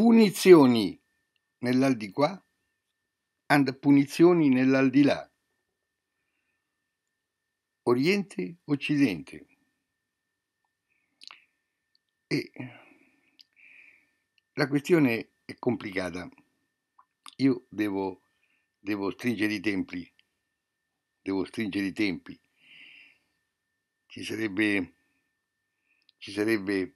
punizioni nell'aldiquà and punizioni nell'aldilà. Oriente, Occidente. E la questione è complicata. Io devo, devo stringere i tempi, devo stringere i tempi. Ci sarebbe, ci sarebbe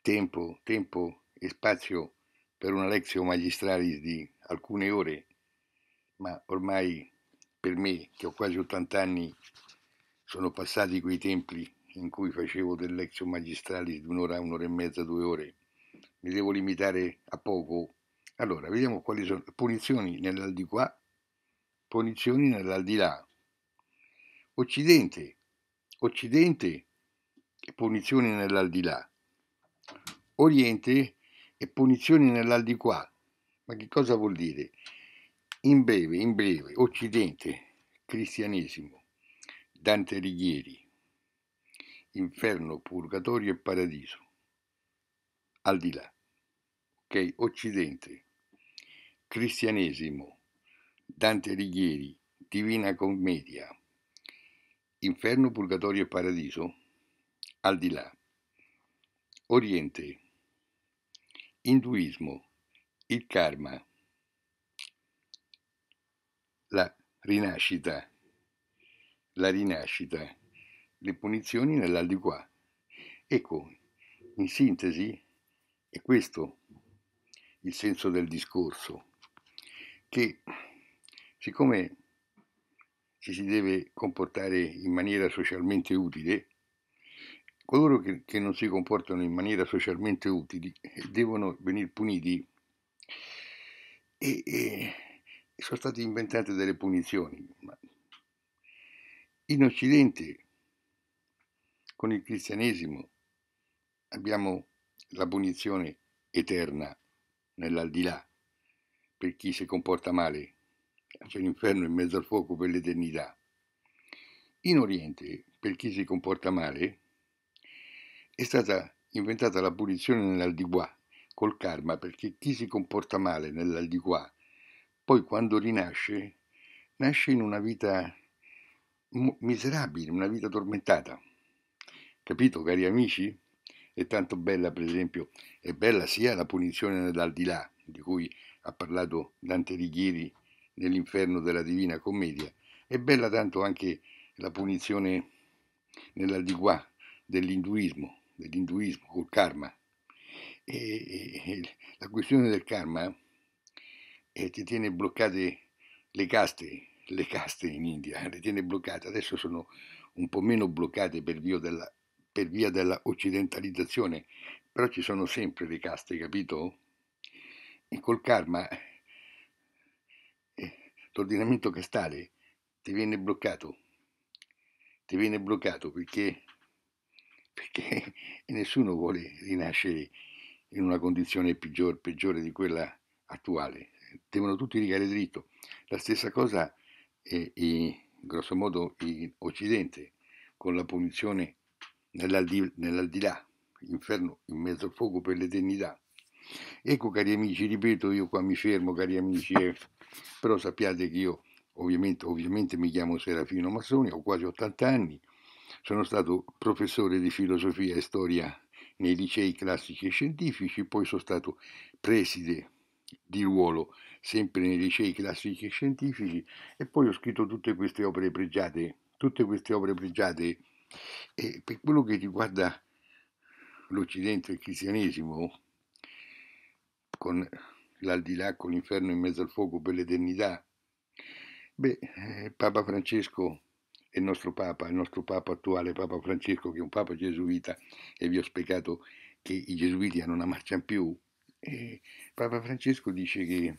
tempo, tempo e spazio per una lezione magistralis di alcune ore, ma ormai per me, che ho quasi 80 anni, sono passati quei tempi in cui facevo del lezione magistralis di un'ora, un'ora e mezza, due ore. Mi devo limitare a poco. Allora, vediamo quali sono. Punizioni nell'aldi punizioni nell'aldilà. Occidente, Occidente, punizioni nell'aldilà. Oriente, e punizioni nell'aldilquà. Ma che cosa vuol dire? In breve, in breve, Occidente, cristianesimo, Dante Righieri, inferno, purgatorio e paradiso, al di là. Ok, Occidente, cristianesimo, Dante Righieri, Divina Commedia, inferno, purgatorio e paradiso, al di là. Oriente, Induismo, il karma, la rinascita, la rinascita, le punizioni nell'aldiguà. Ecco, in sintesi, è questo il senso del discorso, che siccome ci si deve comportare in maniera socialmente utile, Coloro che, che non si comportano in maniera socialmente utile devono venire puniti e, e, sono state inventate delle punizioni. in Occidente, con il cristianesimo, abbiamo la punizione eterna nell'aldilà per chi si comporta male, c'è l'inferno in mezzo al fuoco per l'eternità. In Oriente, per chi si comporta male, è stata inventata la punizione nell'aldiguà, col karma, perché chi si comporta male nell'aldiguà, poi quando rinasce, nasce in una vita miserabile, una vita tormentata. Capito, cari amici? È tanto bella, per esempio, è bella sia la punizione nell'aldilà, di cui ha parlato Dante Righieri nell'inferno della Divina Commedia, è bella tanto anche la punizione nell'aldiguà dell'induismo, dell'induismo col karma. E, e, e, la questione del karma eh, ti tiene bloccate le caste, le caste in India, le tiene bloccate, adesso sono un po' meno bloccate per via della, per via della occidentalizzazione, però ci sono sempre le caste, capito? E col karma eh, l'ordinamento castale ti viene bloccato, ti viene bloccato perché perché nessuno vuole rinascere in una condizione peggior, peggiore di quella attuale, devono tutti rigare dritto. La stessa cosa, eh, in, grosso modo, in Occidente, con la punizione nell'aldi, nell'aldilà, inferno in mezzo al fuoco per l'eternità. Ecco cari amici, ripeto, io qua mi fermo, cari amici, eh, però sappiate che io ovviamente, ovviamente mi chiamo Serafino Massoni, ho quasi 80 anni, sono stato professore di filosofia e storia nei licei classici e scientifici, poi sono stato preside di ruolo sempre nei licei classici e scientifici e poi ho scritto tutte queste opere pregiate, tutte queste opere pregiate e per quello che riguarda l'Occidente e il cristianesimo, con l'aldilà, con l'inferno in mezzo al fuoco per l'eternità, beh, eh, Papa Francesco il nostro Papa, il nostro Papa attuale, Papa Francesco, che è un Papa gesuita, e vi ho spiegato che i gesuiti non ammazzano più, e Papa Francesco dice che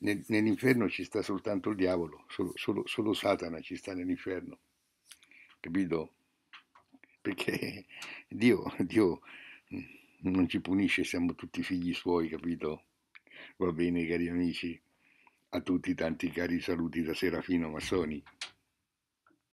nel, nell'inferno ci sta soltanto il diavolo, solo, solo, solo Satana ci sta nell'inferno, capito? Perché Dio, Dio mm, non ci punisce, siamo tutti figli suoi, capito? Va bene, cari amici, a tutti tanti cari saluti da Serafino Massoni.